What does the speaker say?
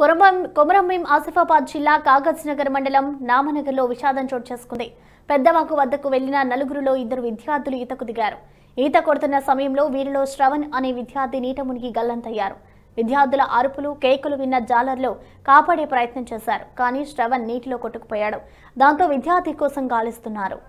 కొరమం కొమరంభీం ఆసిఫాబాద్ జిల్లా కాగజ్ నగర్ మండలం నామనగర్లో విషాదం చోటు చేసుకుంది పెద్దవాకు వద్దకు వెళ్లిన నలుగురులో ఇద్దరు విద్యార్థులు ఈతకు దిగారు ఈత కొడుతున్న సమయంలో వీరిలో శ్రవణ్ అనే విద్యార్థి నీట మునిగి గల్లంతయ్యారు విద్యార్థుల అరుపులు కేకులు విన్న జాలర్లు కాపాడే ప్రయత్నం చేశారు కానీ శ్రవణ్ నీటిలో కొట్టుకుపోయాడు దాంతో విద్యార్థి కోసం గాలిస్తున్నారు